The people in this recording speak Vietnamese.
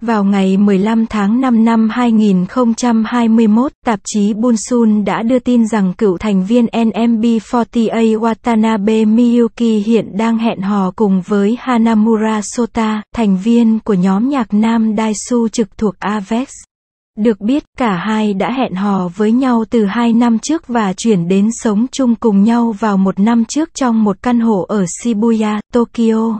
Vào ngày 15 tháng 5 năm 2021, tạp chí Bunsun đã đưa tin rằng cựu thành viên NMB48 Watanabe Miyuki hiện đang hẹn hò cùng với Hanamura Sota, thành viên của nhóm nhạc nam Daisu trực thuộc Avex. Được biết, cả hai đã hẹn hò với nhau từ hai năm trước và chuyển đến sống chung cùng nhau vào một năm trước trong một căn hộ ở Shibuya, Tokyo.